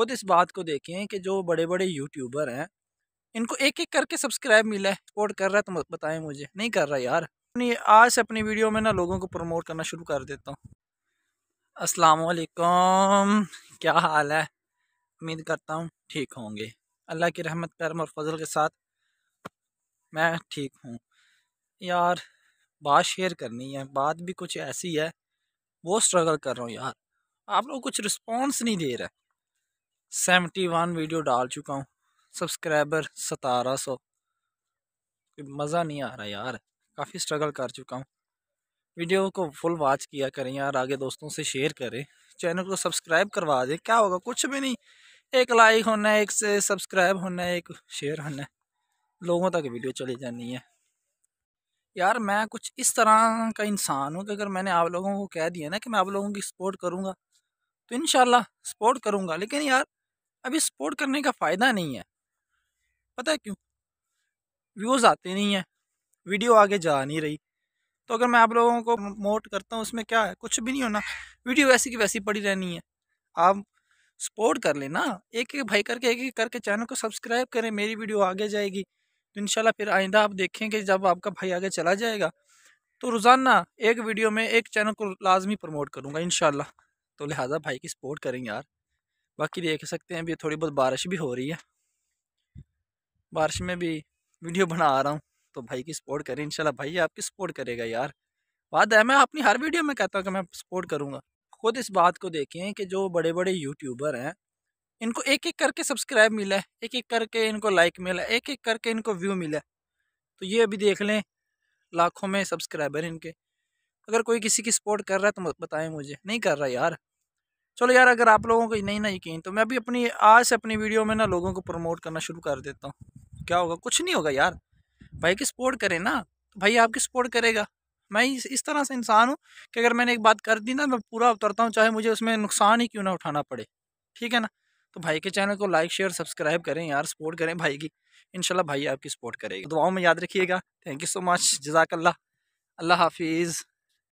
खुद इस बात को देखें कि जो बड़े बड़े यूट्यूबर हैं इनको एक एक करके सब्सक्राइब मिला है सपोर्ट कर रहा है तो बताएं मुझे नहीं कर रहा यार अपनी आज से अपनी वीडियो में ना लोगों को प्रमोट करना शुरू कर देता हूँ असलकुम क्या हाल है उम्मीद करता हूँ ठीक होंगे अल्लाह की रहमत करम और फजल के साथ मैं ठीक हूँ यार बात शेयर करनी है बात भी कुछ ऐसी है वो स्ट्रगल कर रहा हूँ यार आप लोग कुछ रिस्पॉन्स नहीं दे रहे सेवेंटी वन वीडियो डाल चुका हूँ सब्सक्राइबर सतारह सौ मज़ा नहीं आ रहा यार काफ़ी स्ट्रगल कर चुका हूँ वीडियो को फुल वॉच किया करें यार आगे दोस्तों से शेयर करें चैनल को सब्सक्राइब करवा दें क्या होगा कुछ भी नहीं एक लाइक होना है एक से सब्सक्राइब होना है एक शेयर होना है लोगों तक वीडियो चली जानी है यार मैं कुछ इस तरह का इंसान हूँ कि अगर मैंने आप लोगों को कह दिया ना कि मैं आप लोगों की सपोर्ट करूँगा तो इन सपोर्ट करूँगा लेकिन यार अभी सपोर्ट करने का फ़ायदा नहीं है पता है क्यों व्यूज़ आते नहीं हैं वीडियो आगे जा नहीं रही तो अगर मैं आप लोगों को मोट करता हूँ उसमें क्या है कुछ भी नहीं होना वीडियो वैसी की वैसी पड़ी रहनी है आप सपोर्ट कर लेना एक एक भाई करके एक एक करके चैनल को सब्सक्राइब करें मेरी वीडियो आगे जाएगी तो इनशाला फिर आइंदा आप देखेंगे जब आपका भाई आगे चला जाएगा तो रोज़ाना एक वीडियो में एक चैनल को लाजमी प्रमोट करूँगा इन तो लिहाजा भाई की सपोर्ट करें यार बाकी देख सकते हैं अभी थोड़ी बहुत बारिश भी हो रही है बारिश में भी वीडियो बना रहा हूँ तो भाई की सपोर्ट करें इंशाल्लाह भाई आपकी सपोर्ट करेगा यार बात है मैं अपनी हर वीडियो में कहता हूँ कि मैं सपोर्ट करूँगा खुद इस बात को देखें कि जो बड़े बड़े यूट्यूबर हैं इनको एक एक करके सब्सक्राइब मिला है एक एक करके इनको लाइक मिला एक एक करके इनको व्यू मिला तो ये अभी देख लें लाखों में सब्सक्राइबर इनके अगर कोई किसी की सपोर्ट कर रहा है तो बताएं मुझे नहीं कर रहा यार चलो यार अगर आप लोगों को नहीं ना यकीन तो मैं अभी अपनी आज से अपनी वीडियो में ना लोगों को प्रमोट करना शुरू कर देता हूँ क्या होगा कुछ नहीं होगा यार भाई की सपोर्ट करें ना तो भाई आपकी सपोर्ट करेगा मैं इस, तरह से इंसान हूँ कि अगर मैंने एक बात कर दी ना मैं पूरा उतरता हूँ चाहे मुझे उसमें नुकसान ही क्यों ना उठाना पड़े ठीक है ना तो भाई के चैनल को लाइक शेयर सब्सक्राइब करें यार सपोर्ट करें भाई की इनशाला भाई आपकी सपोर्ट करेगा दुआओं में याद रखिएगा थैंक यू सो मच जजाकल्ला अल्लाह हाफिज़